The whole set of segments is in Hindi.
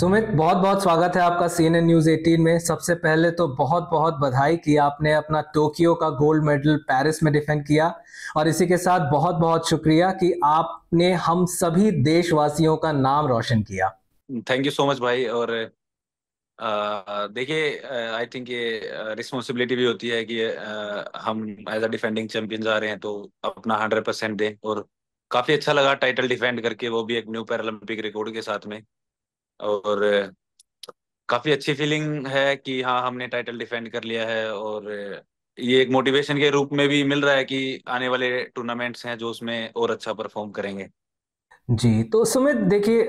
सुमित बहुत बहुत स्वागत है आपका सी एन न्यूज़ 18 में सबसे पहले तो बहुत बहुत बधाई कि आपने अपना टोक्यो का गोल्ड मेडल पेरिस में डिफेंड किया और इसी के साथ बहुत बहुत शुक्रिया कि आपने हम सभी देशवासियों का नाम रोशन किया थैंक यू सो मच भाई और देखिए आई थिंक ये रिस्पॉन्सिबिलिटी भी होती है कि आ, हम एज अ डिफेंडिंग चैंपियन जा रहे हैं तो अपना हंड्रेड परसेंट दें और काफी अच्छा लगा टाइटल डिफेंड करके वो भी एक न्यू पैरालंपिक रिकॉर्ड के साथ में और काफी अच्छी फीलिंग है कि हाँ हमने टाइटल डिफेंड कर लिया है और ये एक मोटिवेशन के रूप में भी मिल रहा है कि आने वाले टूर्नामेंट्स हैं जो उसमें और अच्छा परफॉर्म करेंगे जी तो सुमित देखिए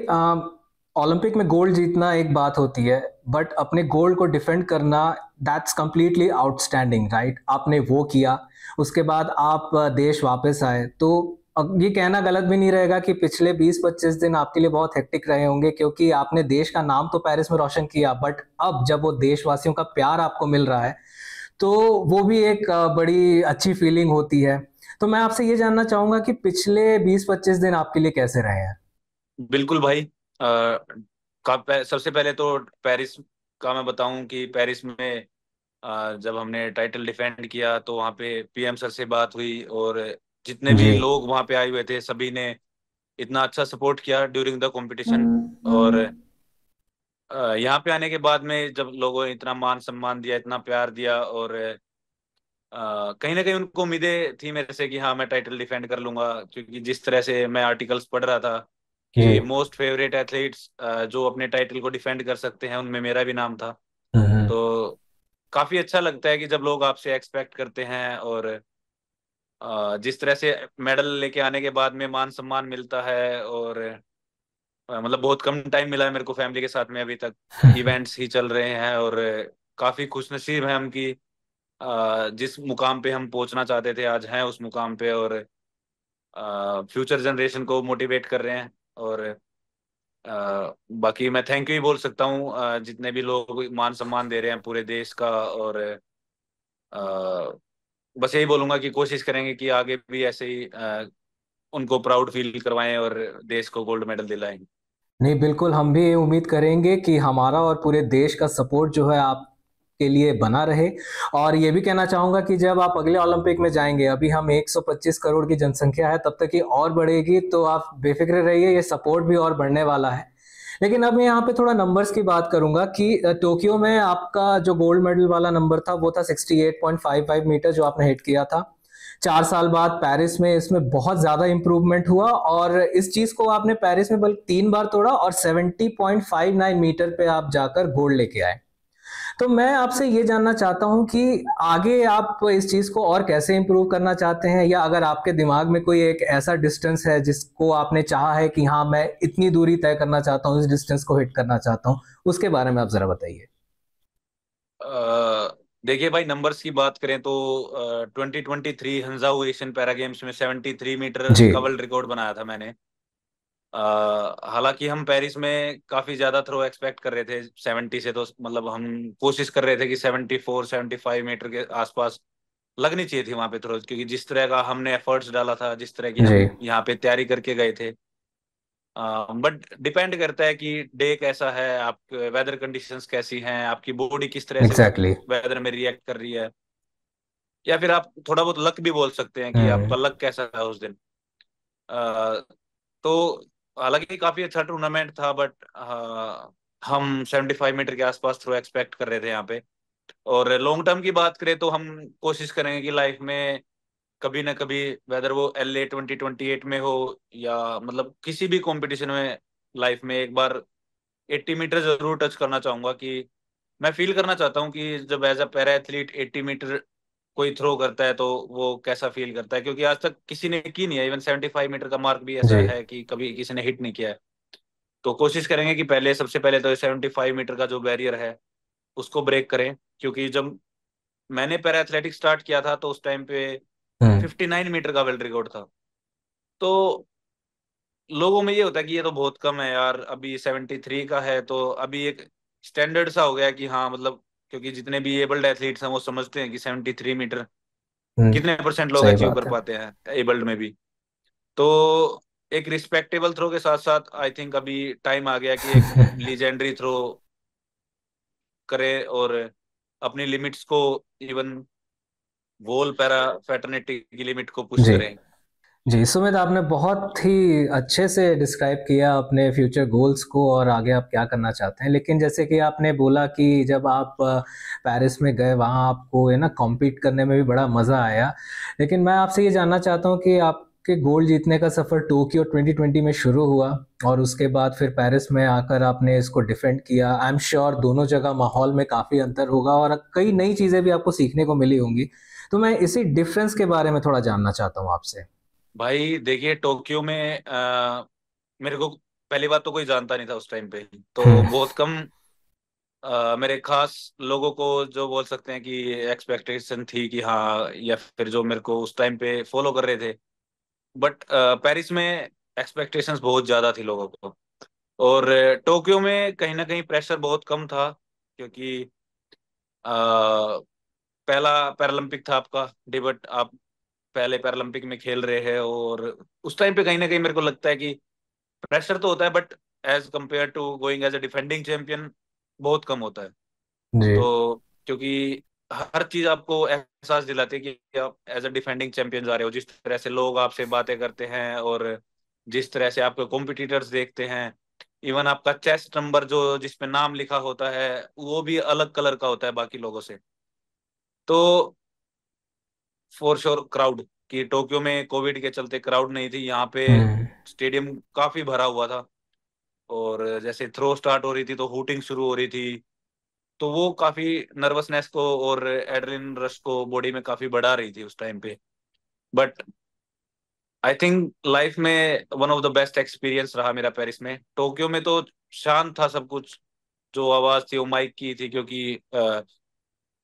ओलंपिक में गोल्ड जीतना एक बात होती है बट अपने गोल्ड को डिफेंड करना दैट्स कम्प्लीटली आउटस्टैंडिंग राइट आपने वो किया उसके बाद आप देश वापस आए तो ये कहना गलत भी नहीं रहेगा कि पिछले 20-25 दिन आपके लिए बहुत हेक्टिक रहे होंगे क्योंकि आपने देश का नाम तो पेरिस में रोशन किया बट अब जब वो देशवासियों का प्यार आपको मिल रहा है तो वो भी एक बड़ी अच्छी फीलिंग होती है तो मैं आपसे ये जानना चाहूंगा कि पिछले 20-25 दिन आपके लिए कैसे रहे हैं बिल्कुल भाई आ, सबसे पहले तो पेरिस का मैं बताऊं कि पेरिस में आ, जब हमने टाइटल डिफेंड किया तो वहाँ पे पीएम सर से बात हुई और जितने भी लोग वहां पे आए हुए थे सभी ने इतना अच्छा सपोर्ट किया ड्यूरिंग द कंपटीशन और यहाँ पे आने के बाद में जब लोगों ने इतना मान सम्मान दिया इतना प्यार दिया और कहीं ना कहीं उनको उम्मीदें थी मेरे से कि हाँ मैं टाइटल डिफेंड कर लूंगा क्योंकि जिस तरह से मैं आर्टिकल्स पढ़ रहा था कि मोस्ट फेवरेट एथलीट्स जो अपने टाइटल को डिफेंड कर सकते हैं उनमें मेरा भी नाम था हम्म। तो काफी अच्छा लगता है कि जब लोग आपसे एक्सपेक्ट करते हैं और जिस तरह से मेडल लेके आने के बाद में मान सम्मान मिलता है और मतलब बहुत कम टाइम मिला है मेरे को फैमिली के साथ में अभी तक इवेंट्स ही चल रहे हैं और काफी खुशनसीब है हम की जिस मुकाम पे हम पहुंचना चाहते थे आज हैं उस मुकाम पे और फ्यूचर जनरेशन को मोटिवेट कर रहे हैं और बाकी मैं थैंक यू ही बोल सकता हूँ जितने भी लोग मान सम्मान दे रहे हैं पूरे देश का और बस यही बोलूंगा कि कोशिश करेंगे कि आगे भी ऐसे ही आ, उनको प्राउड फील करवाएं और देश को गोल्ड मेडल दिलाएं नहीं बिल्कुल हम भी ये उम्मीद करेंगे कि हमारा और पूरे देश का सपोर्ट जो है आप के लिए बना रहे और ये भी कहना चाहूंगा कि जब आप अगले ओलंपिक में जाएंगे अभी हम 125 करोड़ की जनसंख्या है तब तक ये और बढ़ेगी तो आप बेफिक्र रहिए ये सपोर्ट भी और बढ़ने वाला है लेकिन अब मैं यहाँ पे थोड़ा नंबर्स की बात करूंगा कि टोक्यो में आपका जो गोल्ड मेडल वाला नंबर था वो था 68.55 मीटर जो आपने हिट किया था चार साल बाद पेरिस में इसमें बहुत ज्यादा इंप्रूवमेंट हुआ और इस चीज को आपने पेरिस में बल्कि तीन बार तोड़ा और 70.59 मीटर पे आप जाकर गोल्ड लेके आए तो मैं आपसे ये जानना चाहता हूँ कि आगे आप इस चीज़ को और कैसे इम्प्रूव करना चाहते हैं या अगर आपके दिमाग में कोई एक ऐसा डिस्टेंस है जिसको आपने चाहा है कि हाँ मैं इतनी दूरी तय करना चाहता हूँ इस डिस्टेंस को हिट करना चाहता हूँ उसके बारे में आप ज़रा बताइए देखिए भाई नंबर्स की बात करें तो twenty twenty three Hangzhou Asian para games में सेवेंटी थ्री मीटर कबल रिकॉर्ड बनाया था मैंने हालांकि हम पेरिस में काफी ज्यादा थ्रो एक्सपेक्ट कर रहे थे 70 से तो मतलब हम कोशिश कर रहे थे कि 74 75 मीटर के आसपास लगनी चाहिए थी वहां पे थ्रो क्योंकि जिस तरह का हमने एफर्ट्स डाला था जिस तरह की यहाँ पे तैयारी करके गए थे बट डिपेंड करता है कि डे कैसा है आपके वेदर कंडीशंस कैसी हैं आपकी बॉडी किस तरह exactly. से वेदर में रिएक्ट कर रही है या फिर आप थोड़ा बहुत लक भी बोल सकते हैं कि हम्म। आपका लक कैसा था उस दिन आ, तो हालांकि काफी अच्छा टूर्नामेंट था बट हाँ, हम सेवेंटी फाइव मीटर के आसपास थ्रो एक्सपेक्ट कर रहे थे यहाँ पे और लॉन्ग टर्म की बात करें तो हम कोशिश करेंगे कि लाइफ में कभी ना कभी वेदर वो L A twenty twenty eight में हो या मतलब किसी भी कंपटीशन में लाइफ में एक बार एट्टी मीटर जरूर टच करना चाहूंगा कि मैं फील करना चाहता हूँ कि जब as a para athlete eighty meter कोई थ्रो करता है तो वो कैसा फील करता है क्योंकि आज तक किसी ने की नहीं है इवन फाइव मीटर का मार्क भी ऐसा है कि कभी किसी ने हिट नहीं किया है तो कोशिश करेंगे कि पहले सबसे पहले तो फाइव मीटर का जो बैरियर है उसको ब्रेक करें क्योंकि जब मैंने पैरा एथलेटिक स्टार्ट किया था तो उस टाइम पे फिफ्टी नाइन मीटर का वर्ल्ड रिकॉर्ड था तो लोगों में ये होता है कि ये तो बहुत कम है यार अभी सेवेंटी थ्री का है तो अभी एक स्टैंडर्ड सा हो गया कि हाँ मतलब क्योंकि जितने भी एबल्ड एथलीट्स हैं वो समझते हैं कि 73 मीटर हम्म। कितने परसेंट लोग अचीव कर है। पाते हैं एबल्ड में भी तो एक रिस्पेक्टेबल थ्रो के साथ साथ आई थिंक अभी टाइम आ गया कि एक लीजेंडरी थ्रो करे और अपनी लिमिट्स को इवन वोल पैरा फैटर्निटी की लिमिट को पुश करें जी सुमित आपने बहुत ही अच्छे से डिस्क्राइब किया अपने फ्यूचर गोल्स को और आगे आप क्या करना चाहते हैं लेकिन जैसे कि आपने बोला कि जब आप पेरिस में गए वहाँ आपको है ना कॉम्पीट करने में भी बड़ा मज़ा आया लेकिन मैं आपसे ये जानना चाहता हूँ कि आपके गोल्ड जीतने का सफ़र टोक्यो 2020 में शुरू हुआ और उसके बाद फिर पेरिस में आकर आपने इसको डिफेंड किया आई एम श्योर दोनों जगह माहौल में काफ़ी अंतर होगा और कई नई चीज़ें भी आपको सीखने को मिली होंगी तो मैं इसी डिफरेंस के बारे में थोड़ा जानना चाहता हूँ आपसे भाई देखिए टोक्यो में आ, मेरे को पहली बात तो कोई जानता नहीं था उस टाइम पे तो हम्म। बहुत कम आ, मेरे खास लोगों को जो बोल सकते हैं कि एक्सपेक्टेशन थी कि हाँ या फिर जो मेरे को उस टाइम पे फॉलो कर रहे थे बट पेरिस में एक्सपेक्टेशंस बहुत ज़्यादा थी लोगों को और टोक्यो में कहीं ना कहीं प्रेशर बहुत कम था क्योंकि आ, पहला पैरालंपिक था आपका डिबट आप पहले पैरालंपिक में खेल रहे हैं और उस टाइम पे कहीं ना कहीं मेरे को लगता है कि प्रेशर तो होता है but as compare to going as a defending champion बहुत कम होता है तो क्योंकि हर चीज आपको एहसास दिलाती है कि आप एज अ डिफेंडिंग चैंपियन जा रहे हो जिस तरह से लोग आपसे बातें करते हैं और जिस तरह से आपके कॉम्पिटिटर्स देखते हैं इवन आपका चेस्ट नंबर जो जिसपे नाम लिखा होता है वो भी अलग कलर का होता है बाकी लोगों से तो फॉर श्योर क्राउड कि टोक्यो में कोविड के चलते क्राउड नहीं थी यहाँ पे स्टेडियम हम्म। काफी भरा हुआ था और जैसे थ्रो स्टार्ट हो रही थी तो हुटिंग शुरू हो रही थी तो वो काफी नर्वसनेस को और एड्रिन रश को बॉडी में काफी बढ़ा रही थी उस टाइम पे बट आई थिंक लाइफ में one of the best experience रहा मेरा पेरिस में टोक्यो में तो शांत था सब कुछ जो आवाज थी वो माइक की थी क्योंकि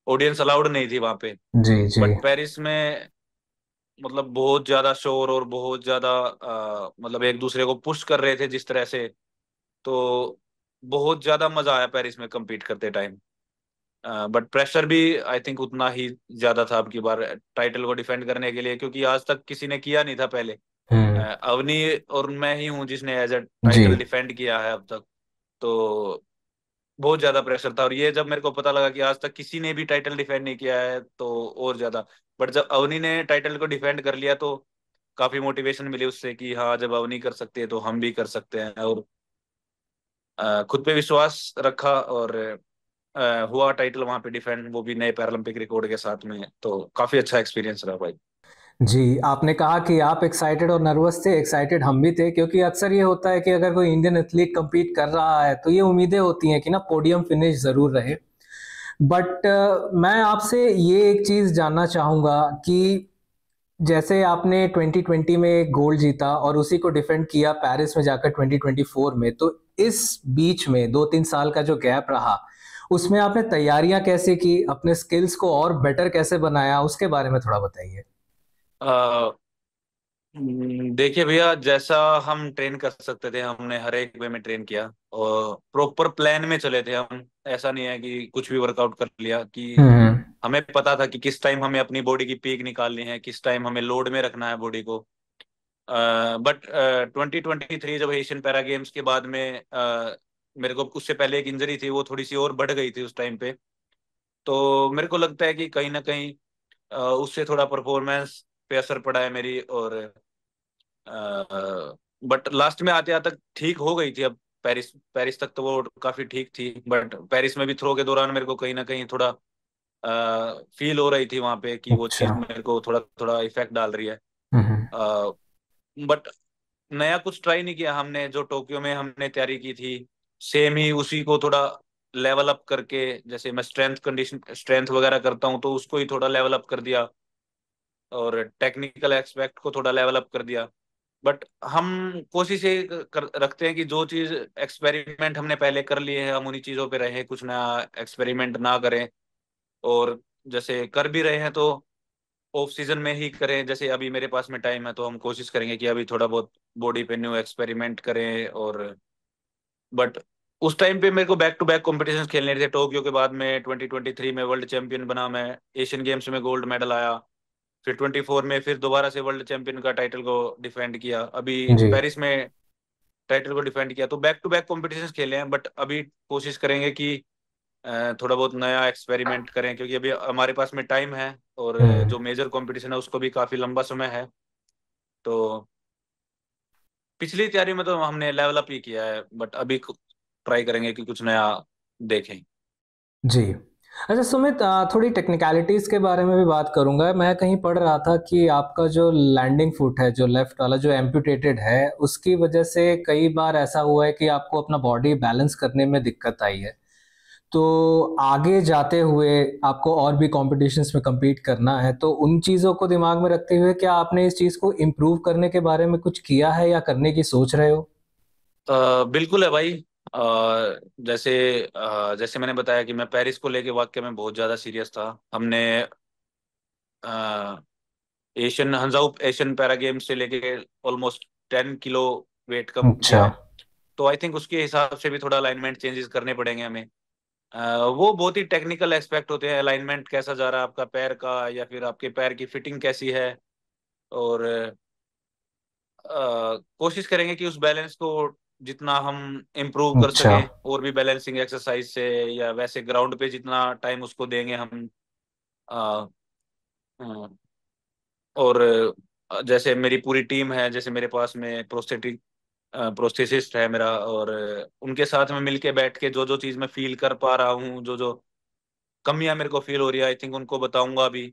ऑडियंस अलाउड नहीं थी वहां पे जी जी बट पेरिस में मतलब बहुत ज्यादा शोर और बहुत ज्यादा मतलब एक दूसरे को पुश कर रहे थे जिस तरह से तो बहुत ज्यादा मजा आया पेरिस में कम्पीट करते टाइम बट प्रेशर भी आई थिंक उतना ही ज्यादा था आपकी बार टाइटल को डिफेंड करने के लिए क्योंकि आज तक किसी ने किया नहीं था पहले हम्म। अवनी और मैं ही हूँ जिसने एज ए टाइटल डिफेंड किया है अब तक तो बहुत ज्यादा प्रेशर था और ये जब मेरे को पता लगा कि आज तक किसी ने भी टाइटल डिफेंड नहीं किया है तो और ज्यादा बट जब अवनी ने टाइटल को डिफेंड कर लिया तो काफी मोटिवेशन मिली उससे कि हाँ जब अवनी कर सकती है तो हम भी कर सकते हैं और खुद पे विश्वास रखा और आ, हुआ टाइटल वहां पे डिफेंड वो भी नए पैरालंपिक रिकॉर्ड के साथ में तो काफी अच्छा एक्सपीरियंस रहा भाई जी आपने कहा कि आप एक्साइटेड और नर्वस थे एक्साइटेड हम भी थे क्योंकि अक्सर ये होता है कि अगर कोई इंडियन एथलीट कम्पीट कर रहा है तो ये उम्मीदें होती हैं कि ना पोडियम फिनिश ज़रूर रहे बट uh, मैं आपसे ये एक चीज़ जानना चाहूँगा कि जैसे आपने 2020 में गोल्ड जीता और उसी को डिफेंड किया पेरिस में जाकर 2024 में तो इस बीच में दो तीन साल का जो गैप रहा उसमें आपने तैयारियां कैसे की अपने स्किल्स को और बेटर कैसे बनाया उसके बारे में थोड़ा बताइए हम्म, देखिए भैया जैसा हम ट्रेन कर सकते थे हमने हर एक वे में ट्रेन किया और प्रॉपर प्लान में चले थे हम ऐसा नहीं है कि कुछ भी वर्कआउट कर लिया कि हम्म। हमें पता था कि किस टाइम हमें अपनी बॉडी की पीक निकालनी है किस टाइम हमें लोड में रखना है बॉडी को बट ट्वेंटी ट्वेंटी थ्री जब एशियन पैरा गेम्स के बाद में uh, मेरे को उससे पहले एक इंजरी थी वो थोड़ी सी और बढ़ गई थी उस टाइम पे तो मेरे को लगता है कि कहीं ना कहीं उससे थोड़ा परफॉर्मेंस पे असर पड़ा है मेरी और बट लास्ट में आते आते ठीक हो गई थी अब पेरिस पेरिस तक तो वो काफी ठीक थी बट पेरिस में भी थ्रो के दौरान मेरे को कहीं ना कहीं थोड़ा आ, फील हो रही थी वहां पे कि वो अच्छा। चीज मेरे को थोड़ा थोड़ा इफेक्ट डाल रही है आ, बट नया कुछ ट्राई नहीं किया हमने जो टोक्यो में हमने तैयारी की थी सेम ही उसी को थोड़ा लेवल अप करके जैसे मैं स्ट्रेंथ कंडीशन स्ट्रेंथ वगैरह करता हूँ तो उसको ही थोड़ा लेवल अप कर दिया और टेक्निकल एस्पेक्ट को थोड़ा लेवल अप कर दिया बट हम कोशिश ये रखते हैं कि जो चीज एक्सपेरिमेंट हमने पहले कर लिए हैं हम उन्हीं चीजों पे रहें कुछ नया एक्सपेरिमेंट ना करें और जैसे कर भी रहे हैं तो ऑफ सीजन में ही करें जैसे अभी मेरे पास में टाइम है तो हम कोशिश करेंगे कि अभी थोड़ा बहुत बॉडी पे न्यू एक्सपेरिमेंट करें और बट उस टाइम पे मेरे को बैक टू बैक कॉम्पिटिशन खेलने थे टोक्यो के बाद में 2023 में वर्ल्ड चैंपियन बना मैं एशियन गेम्स में गोल्ड मेडल आया फिर 24 में फिर दोबारा से वर्ल्ड चैंपियन का टाइटल को डिफेंड किया अभी पेरिस में टाइटल को डिफेंड किया तो बैक टू बैक कॉम्पिटिशन खेले हैं बट अभी कोशिश करेंगे कि थोड़ा बहुत नया एक्सपेरिमेंट करें क्योंकि अभी हमारे पास में टाइम है और हम्म। जो मेजर कंपटीशन है उसको भी काफी लंबा समय है तो पिछली तैयारी में तो हमने लेवल अप ही किया है बट अभी ट्राई करेंगे कि कुछ नया देखें जी अच्छा सुमित थोड़ी टेक्निकलिटीज के बारे में भी बात करूंगा मैं कहीं पढ़ रहा था कि आपका जो लैंडिंग फुट है जो लेफ्ट वाला जो एम्पूटेटेड है उसकी वजह से कई बार ऐसा हुआ है कि आपको अपना बॉडी बैलेंस करने में दिक्कत आई है तो आगे जाते हुए आपको और भी कॉम्पिटिशन्स में कम्पीट करना है तो उन चीज़ों को दिमाग में रखते हुए क्या आपने इस चीज़ को इम्प्रूव करने के बारे में कुछ किया है या करने की सोच रहे हो आ, बिल्कुल है भाई जैसे जैसे मैंने बताया कि मैं पेरिस को लेके वाक्य में बहुत ज़्यादा सीरियस था हमने एशियन हंजाउप एशियन पैरा गेम्स से लेके ऑलमोस्ट टेन किलो वेट कम अच्छा तो आई थिंक उसके हिसाब से भी थोड़ा अलाइनमेंट चेंजेस करने पड़ेंगे हमें वो बहुत ही टेक्निकल एस्पेक्ट होते हैं अलाइनमेंट कैसा जा रहा है आपका पैर का या फिर आपके पैर की फिटिंग कैसी है और कोशिश करेंगे कि उस बैलेंस को जितना हम इम्प्रूव अच्छा। कर सकें और भी बैलेंसिंग एक्सरसाइज से या वैसे ग्राउंड पे जितना टाइम उसको देंगे हम आ, और जैसे मेरी पूरी टीम है जैसे मेरे पास में प्रोस्थेटिक प्रोस्थेसिस्ट है मेरा और उनके साथ में मिलके बैठ के जो जो चीज़ मैं फील कर पा रहा हूँ जो जो कमियां मेरे को फील हो रही है आई थिंक उनको बताऊंगा भी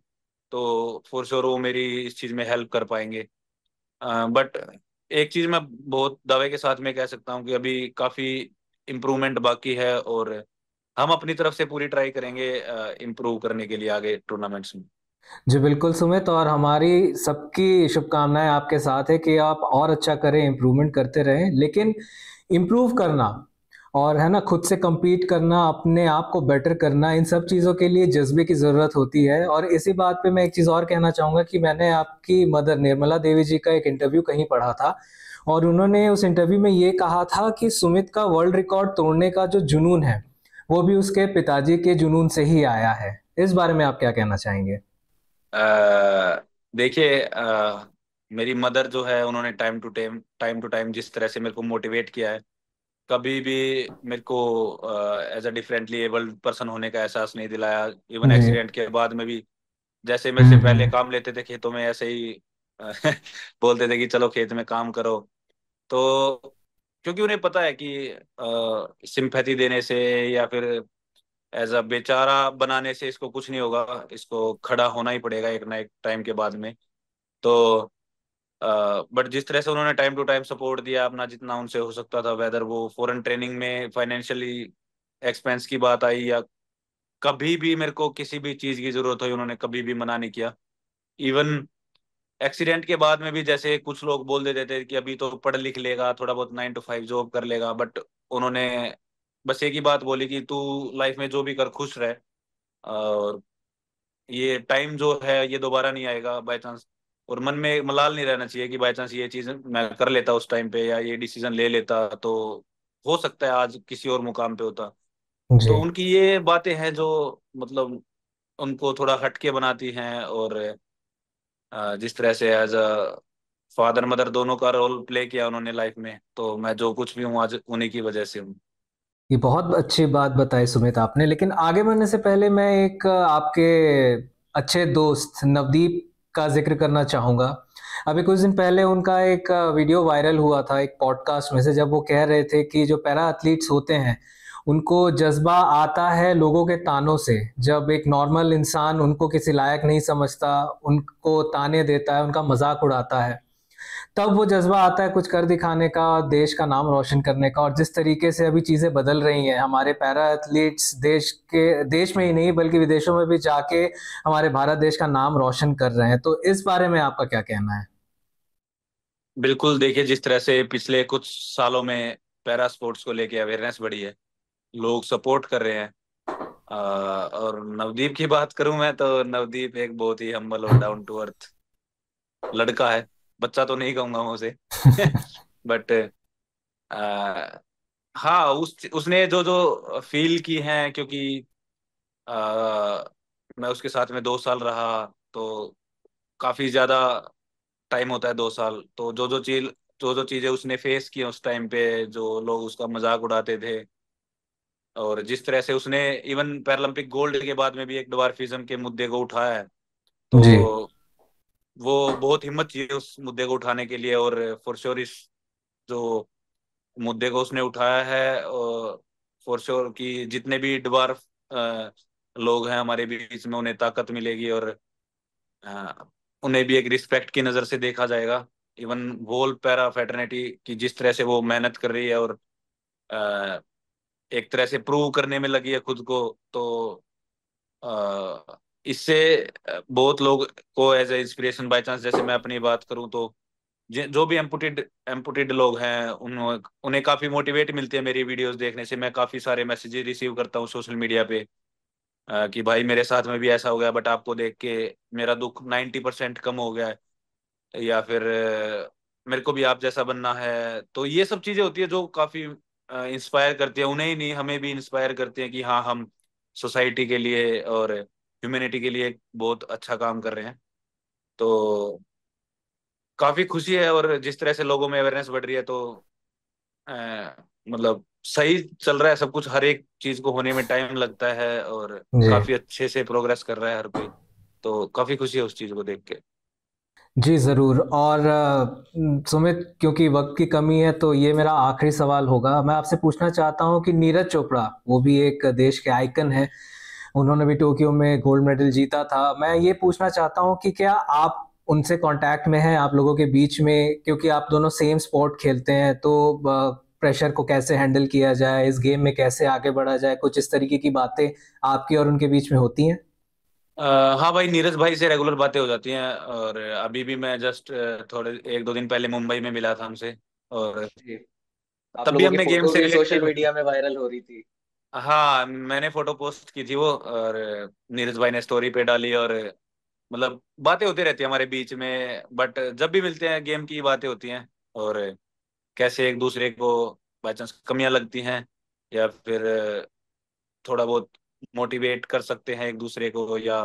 तो फोर श्योर वो मेरी इस चीज़ में हेल्प कर पाएंगे बट एक चीज मैं बहुत दावे के साथ में कह सकता हूँ कि अभी काफी इम्प्रूवमेंट बाकी है और हम अपनी तरफ से पूरी ट्राई करेंगे इम्प्रूव करने के लिए आगे टूर्नामेंट्स में जी बिल्कुल सुमित और हमारी सबकी शुभकामनाएं आपके साथ है कि आप और अच्छा करें इम्प्रूवमेंट करते रहें लेकिन इम्प्रूव करना और है ना खुद से कम्पीट करना अपने आप को बेटर करना इन सब चीज़ों के लिए जज्बे की ज़रूरत होती है और इसी बात पे मैं एक चीज़ और कहना चाहूँगा कि मैंने आपकी मदर निर्मला देवी जी का एक इंटरव्यू कहीं पढ़ा था और उन्होंने उस इंटरव्यू में ये कहा था कि सुमित का वर्ल्ड रिकॉर्ड तोड़ने का जो जुनून है वो भी उसके पिताजी के जुनून से ही आया है इस बारे में आप क्या कहना चाहेंगे देखिए मेरी मदर जो है उन्होंने time to time time to time जिस तरह से मेरे को मोटिवेट किया है कभी भी मेरे को as a differently abled person होने का एहसास नहीं दिलाया इवन एक्सीडेंट हम्म। के बाद में भी जैसे मेरे से हम्म, पहले हम्म। काम लेते थे खेतों में ऐसे ही बोलते थे कि चलो खेत में काम करो तो क्योंकि उन्हें पता है कि सिंपैथी देने से या फिर एज अ बेचारा बनाने से इसको कुछ नहीं होगा इसको खड़ा होना ही पड़ेगा एक ना एक टाइम के बाद में तो बट जिस तरह से उन्होंने टाइम टू टाइम सपोर्ट दिया अपना जितना उनसे हो सकता था वेदर वो फॉरेन ट्रेनिंग में फाइनेंशियली एक्सपेंस की बात आई या कभी भी मेरे को किसी भी चीज की जरूरत हुई उन्होंने कभी भी मना नहीं किया इवन एक्सीडेंट के बाद में भी जैसे कुछ लोग बोल देते थे कि अभी तो पढ़ लिख लेगा थोड़ा बहुत नाइन टू फाइव जॉब कर लेगा बट उन्होंने बस एक ही बात बोली कि तू लाइफ में जो भी कर खुश रहे और ये टाइम जो है ये दोबारा नहीं आएगा बाय चांस और मन में मलाल नहीं रहना चाहिए कि बाई चांस ये चीज मैं कर लेता उस टाइम पे या ये डिसीजन ले लेता तो हो सकता है आज किसी और मुकाम पे होता तो उनकी ये बातें हैं जो मतलब उनको थोड़ा हटके बनाती हैं और जिस तरह से एज अ फादर मदर दोनों का रोल प्ले किया उन्होंने लाइफ में तो मैं जो कुछ भी हूँ आज उन्हीं की वजह से हूँ ये बहुत अच्छी बात बताई सुमित आपने लेकिन आगे बढ़ने से पहले मैं एक आपके अच्छे दोस्त नवदीप का जिक्र करना चाहूँगा अभी कुछ दिन पहले उनका एक वीडियो वायरल हुआ था एक पॉडकास्ट में से जब वो कह रहे थे कि जो पैरा एथलीट्स होते हैं उनको जज्बा आता है लोगों के तानों से जब एक नॉर्मल इंसान उनको किसी लायक नहीं समझता उनको ताने देता है उनका मजाक उड़ाता है तब वो जज्बा आता है कुछ कर दिखाने का देश का नाम रोशन करने का और जिस तरीके से अभी चीज़ें बदल रही हैं हमारे पैरा एथलीट्स देश के देश में ही नहीं बल्कि विदेशों में भी जाके हमारे भारत देश का नाम रोशन कर रहे हैं तो इस बारे में आपका क्या कहना है बिल्कुल देखिए जिस तरह से पिछले कुछ सालों में पैरा स्पोर्ट्स को लेके अवेयरनेस बढ़ी है लोग सपोर्ट कर रहे हैं आ, और नवदीप की बात करूं मैं तो नवदीप एक बहुत ही हम्बल और डाउन टू अर्थ लड़का है बच्चा तो नहीं कहूंगा मैं उसे बट आ, हाँ उस उसने जो जो फील की है क्योंकि आ, मैं उसके साथ में दो साल रहा तो काफी ज्यादा टाइम होता है दो साल तो जो जो चीज जो जो चीजें उसने फेस की उस टाइम पे जो लोग उसका मजाक उड़ाते थे और जिस तरह से उसने इवन पैरालंपिक गोल्ड के बाद में भी एक फिजम के मुद्दे को उठाया है तो वो बहुत हिम्मत चाहिए उस मुद्दे को उठाने के लिए और फॉर श्योर इस जो मुद्दे को उसने उठाया है और फॉर श्योर कि जितने भी डबार लोग हैं हमारे बीच में उन्हें ताकत मिलेगी और उन्हें भी एक रिस्पेक्ट की नज़र से देखा जाएगा इवन वोल पैरा फेटर्निटी की जिस तरह से वो मेहनत कर रही है और एक तरह से प्रूव करने में लगी है खुद को तो इससे बहुत लोग को as a inspiration by chance जैसे मैं अपनी बात करूं तो जो भी एम्पुटेड एम्पुटेड लोग हैं उन, उन्हें काफी मोटिवेट मिलते हैं मेरी वीडियोस देखने से मैं काफी सारे मैसेजेस रिसीव करता हूं सोशल मीडिया पे आ, कि भाई मेरे साथ में भी ऐसा हो गया बट आपको देख के मेरा दुख नाइन्टी परसेंट कम हो गया है या फिर मेरे को भी आप जैसा बनना है तो ये सब चीजें होती है जो काफी इंस्पायर करती है उन्हें ही नहीं हमें भी इंस्पायर करते हैं कि हाँ हम सोसाइटी के लिए और ह्यूमैनिटी के लिए बहुत अच्छा काम कर रहे हैं तो काफी खुशी है और जिस तरह से लोगों में अवेयरनेस बढ़ रही है तो आ, मतलब सही चल रहा है सब कुछ हर एक चीज को होने में टाइम लगता है और काफी अच्छे से प्रोग्रेस कर रहा है हर कोई तो काफी खुशी है उस चीज को देख के जी ज़रूर और सुमित क्योंकि वक्त की कमी है तो ये मेरा आखिरी सवाल होगा मैं आपसे पूछना चाहता हूँ कि नीरज चोपड़ा वो भी एक देश के आइकन है उन्होंने भी टोक्यो में गोल्ड मेडल जीता था मैं ये पूछना चाहता हूँ कि क्या आप उनसे कांटेक्ट में हैं आप लोगों के बीच में क्योंकि आप दोनों सेम स्पोर्ट खेलते हैं तो प्रेशर को कैसे हैंडल किया जाए इस गेम में कैसे आगे बढ़ा जाए कुछ इस तरीके की बातें आपके और उनके बीच में होती हैं हाँ भाई नीरज भाई से रेगुलर बातें हो जाती हैं और अभी भी मैं जस्ट थोड़े एक दो दिन पहले मुंबई में मिला था हमसे और तब भी हमने गेम से सोशल मीडिया में वायरल हो रही थी हाँ मैंने फोटो पोस्ट की थी वो और नीरज भाई ने स्टोरी पे डाली और मतलब बातें होती रहती है हमारे बीच में बट जब भी मिलते हैं गेम की बातें होती हैं और कैसे एक दूसरे को बाई चांस कमियां लगती हैं या फिर थोड़ा बहुत मोटिवेट कर सकते हैं एक दूसरे को या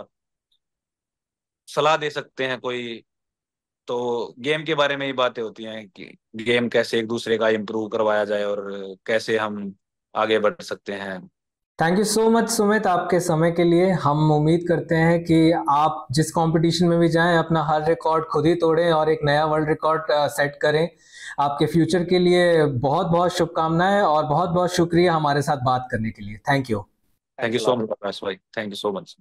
सलाह दे सकते हैं कोई तो गेम के बारे में ही बातें होती हैं कि गेम कैसे एक दूसरे का इम्प्रूव करवाया जाए और कैसे हम आगे बढ़ सकते हैं thank you so much Sumit आपके समय के लिए हम उम्मीद करते हैं कि आप जिस कंपटीशन में भी जाएं अपना हर रिकॉर्ड खुद ही तोड़ें और एक नया वर्ल्ड रिकॉर्ड सेट करें आपके फ्यूचर के लिए बहुत बहुत शुभकामनाएं और बहुत बहुत शुक्रिया हमारे साथ बात करने के लिए thank you thank you so much भाई थैंक यू सो मच